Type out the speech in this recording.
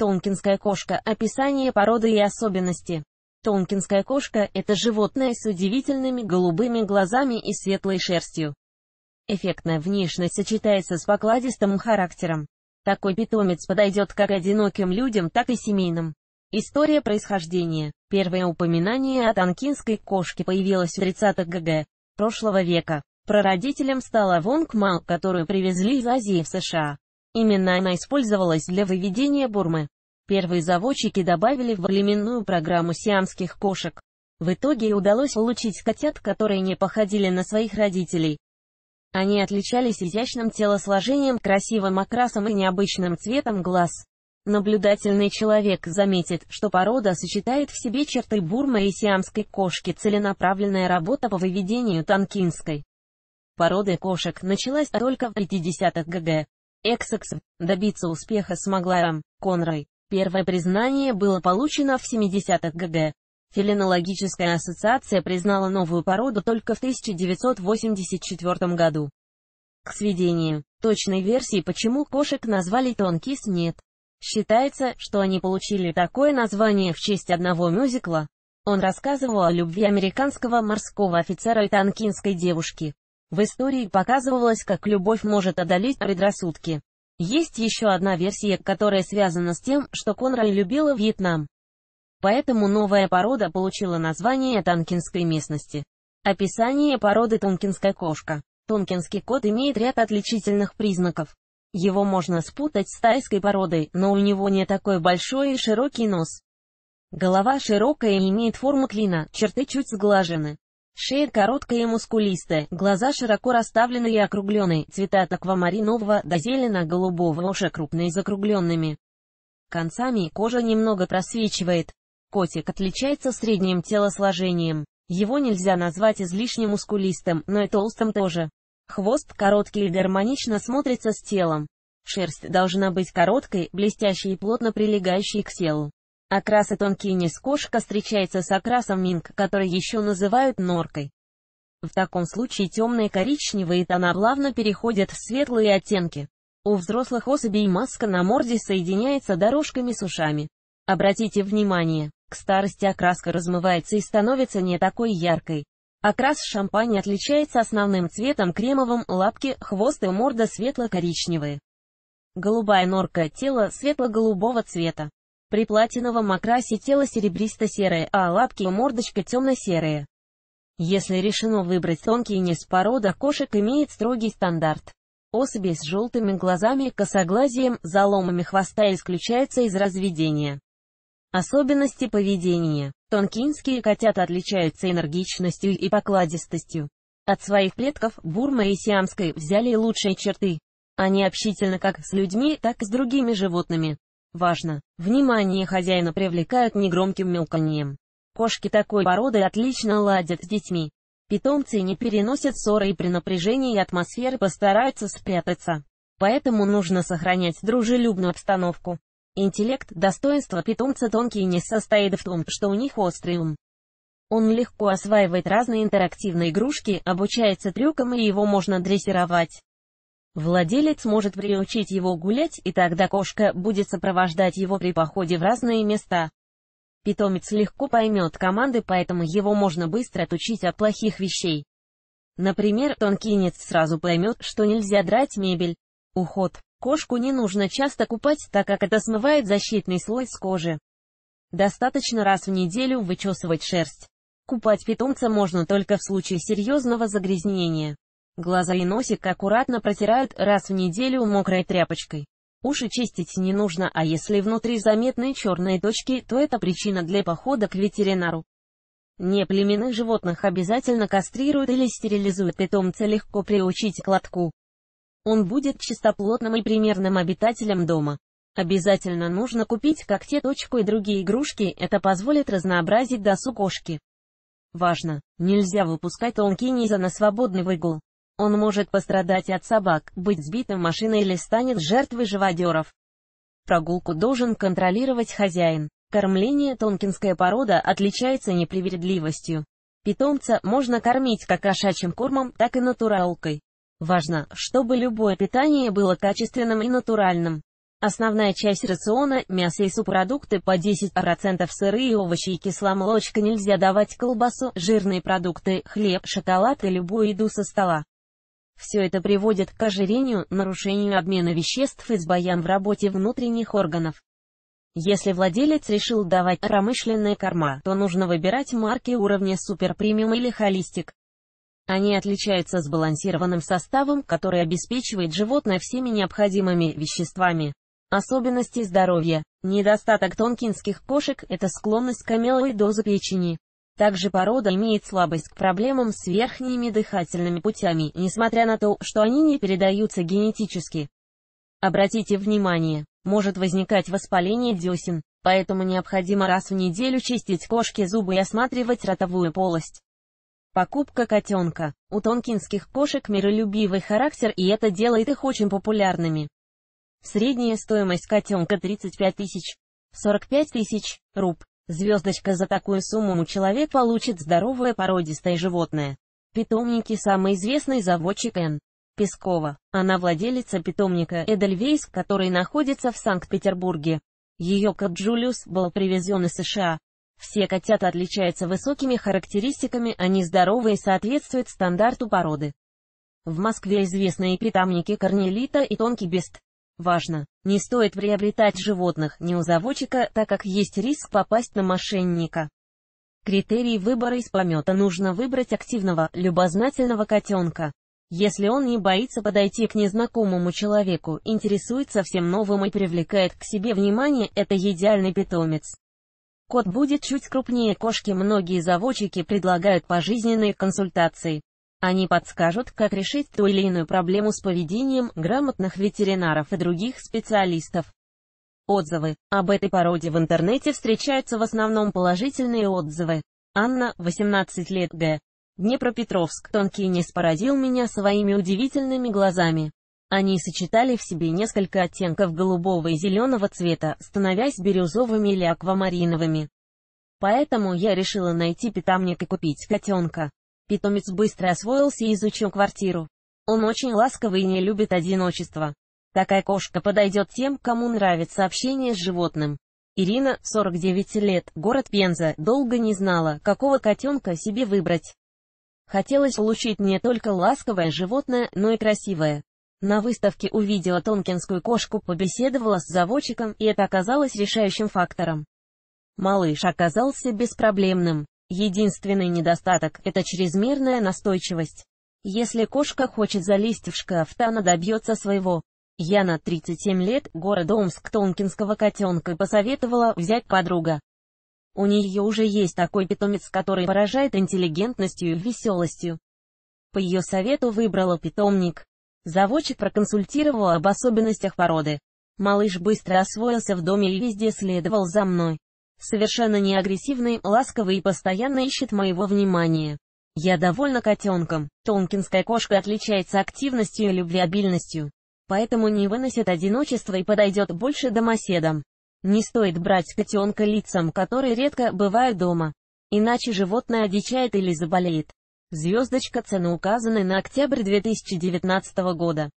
Тонкинская кошка – описание породы и особенности. Тонкинская кошка – это животное с удивительными голубыми глазами и светлой шерстью. Эффектная внешность сочетается с покладистым характером. Такой питомец подойдет как одиноким людям, так и семейным. История происхождения. Первое упоминание о тонкинской кошке появилось в 30-х г.г. прошлого века. Прародителем стала Вонг Мал, которую привезли из Азии в США. Именно она использовалась для выведения Бурмы. Первые заводчики добавили в племенную программу сиамских кошек. В итоге удалось получить котят, которые не походили на своих родителей. Они отличались изящным телосложением, красивым окрасом и необычным цветом глаз. Наблюдательный человек заметит, что порода сочетает в себе черты бурма и сиамской кошки. Целенаправленная работа по выведению танкинской породы кошек началась только в 50-х ГГ. XX. Добиться успеха смогла М. Конрой. Первое признание было получено в 70-х ГГ. Филинологическая ассоциация признала новую породу только в 1984 году. К сведению, точной версии почему кошек назвали Тонкис нет. Считается, что они получили такое название в честь одного мюзикла. Он рассказывал о любви американского морского офицера и танкинской девушки. В истории показывалось, как любовь может одолеть предрассудки. Есть еще одна версия, которая связана с тем, что Конрай любила Вьетнам. Поэтому новая порода получила название Танкинской местности. Описание породы Тонкинская кошка. Тонкинский кот имеет ряд отличительных признаков. Его можно спутать с тайской породой, но у него не такой большой и широкий нос. Голова широкая и имеет форму клина, черты чуть сглажены. Шея короткая и мускулистая, глаза широко расставлены и округлены, цвета от аквамаринового до зелено-голубого уши крупные и закругленными. Концами кожа немного просвечивает. Котик отличается средним телосложением. Его нельзя назвать излишне мускулистым, но и толстым тоже. Хвост короткий и гармонично смотрится с телом. Шерсть должна быть короткой, блестящей и плотно прилегающей к телу. Окраса тонкинис кошка встречается с окрасом минк, который еще называют норкой. В таком случае темные коричневые тона плавно переходят в светлые оттенки. У взрослых особей маска на морде соединяется дорожками с ушами. Обратите внимание, к старости окраска размывается и становится не такой яркой. Окрас шампань отличается основным цветом кремовым, лапки, хвост и морда светло-коричневые. Голубая норка – тело светло-голубого цвета. При платиновом окрасе тело серебристо-серое, а лапки и мордочка темно-серые. Если решено выбрать тонкий низ, порода кошек имеет строгий стандарт. Особи с желтыми глазами, косоглазием, заломами хвоста исключаются из разведения. Особенности поведения. Тонкинские котята отличаются энергичностью и покладистостью. От своих предков, Бурма и Сиамской, взяли лучшие черты. Они общительны как с людьми, так и с другими животными. Важно, внимание хозяина привлекают негромким мяуканьем. Кошки такой породы отлично ладят с детьми. Питомцы не переносят ссоры и при напряжении атмосферы постараются спрятаться. Поэтому нужно сохранять дружелюбную обстановку. Интеллект, достоинство питомца тонкий не состоит в том, что у них острый ум. Он легко осваивает разные интерактивные игрушки, обучается трюкам и его можно дрессировать. Владелец может приучить его гулять, и тогда кошка будет сопровождать его при походе в разные места. Питомец легко поймет команды, поэтому его можно быстро отучить от плохих вещей. Например, тонкинец сразу поймет, что нельзя драть мебель. Уход. Кошку не нужно часто купать, так как это смывает защитный слой с кожи. Достаточно раз в неделю вычесывать шерсть. Купать питомца можно только в случае серьезного загрязнения. Глаза и носик аккуратно протирают раз в неделю мокрой тряпочкой. Уши чистить не нужно, а если внутри заметные черные точки, то это причина для похода к ветеринару. Неплеменных животных обязательно кастрируют или стерилизуют, питомца легко приучить к лотку. Он будет чистоплотным и примерным обитателем дома. Обязательно нужно купить когтеточку и другие игрушки, это позволит разнообразить досу кошки. Важно, нельзя выпускать тонкий низа на свободный выгул. Он может пострадать от собак, быть сбитым машиной или станет жертвой живодеров. Прогулку должен контролировать хозяин. Кормление тонкинская порода отличается непривередливостью. Питомца можно кормить как кошачьим кормом, так и натуралкой. Важно, чтобы любое питание было качественным и натуральным. Основная часть рациона – мясо и субпродукты по 10%, сырые овощи и кисломолочка нельзя давать колбасу, жирные продукты, хлеб, шоколад и любую еду со стола. Все это приводит к ожирению, нарушению обмена веществ и сбоям в работе внутренних органов. Если владелец решил давать промышленные корма, то нужно выбирать марки уровня Супер Премиум или Холистик. Они отличаются сбалансированным составом, который обеспечивает животное всеми необходимыми веществами. Особенности здоровья. Недостаток тонкинских кошек – это склонность к амилоидозу печени. Также порода имеет слабость к проблемам с верхними дыхательными путями, несмотря на то, что они не передаются генетически. Обратите внимание, может возникать воспаление десен, поэтому необходимо раз в неделю чистить кошке зубы и осматривать ротовую полость. Покупка котенка. У тонкинских кошек миролюбивый характер и это делает их очень популярными. Средняя стоимость котенка 35 тысяч, 45 тысяч руб. Звездочка за такую сумму человек получит здоровое породистое животное. Питомники самый известный заводчик Н. Пескова. Она владелица питомника Эдельвейс, который находится в Санкт-Петербурге. Ее кот Джулиус был привезен из США. Все котята отличаются высокими характеристиками, они здоровы и соответствуют стандарту породы. В Москве известные питомники Корнелита и Тонкий Бест. Важно! Не стоит приобретать животных не у заводчика, так как есть риск попасть на мошенника. Критерий выбора из помета нужно выбрать активного, любознательного котенка. Если он не боится подойти к незнакомому человеку, интересуется всем новым и привлекает к себе внимание, это идеальный питомец. Кот будет чуть крупнее кошки, многие заводчики предлагают пожизненные консультации. Они подскажут, как решить ту или иную проблему с поведением грамотных ветеринаров и других специалистов. Отзывы. Об этой породе в интернете встречаются в основном положительные отзывы. Анна, 18 лет, Г. Днепропетровск. Тонкий низ поразил меня своими удивительными глазами. Они сочетали в себе несколько оттенков голубого и зеленого цвета, становясь бирюзовыми или аквамариновыми. Поэтому я решила найти питомник и купить котенка. Питомец быстро освоился и изучил квартиру. Он очень ласковый и не любит одиночество. Такая кошка подойдет тем, кому нравится общение с животным. Ирина, 49 лет, город Пенза, долго не знала, какого котенка себе выбрать. Хотелось получить не только ласковое животное, но и красивое. На выставке увидела тонкинскую кошку, побеседовала с заводчиком, и это оказалось решающим фактором. Малыш оказался беспроблемным. Единственный недостаток – это чрезмерная настойчивость. Если кошка хочет залезть в шкаф, то она добьется своего. Я на 37 лет, города Омск, тонкинского котенка посоветовала взять подруга. У нее уже есть такой питомец, который поражает интеллигентностью и веселостью. По ее совету выбрала питомник. Заводчик проконсультировал об особенностях породы. Малыш быстро освоился в доме и везде следовал за мной совершенно не агрессивный, ласковый и постоянно ищет моего внимания. Я довольна котенком. Тонкинская кошка отличается активностью и любвеобильностью. Поэтому не выносит одиночества и подойдет больше домоседам. Не стоит брать котенка лицам, которые редко бывают дома. Иначе животное одичает или заболеет. Звездочка цены указаны на октябрь 2019 года.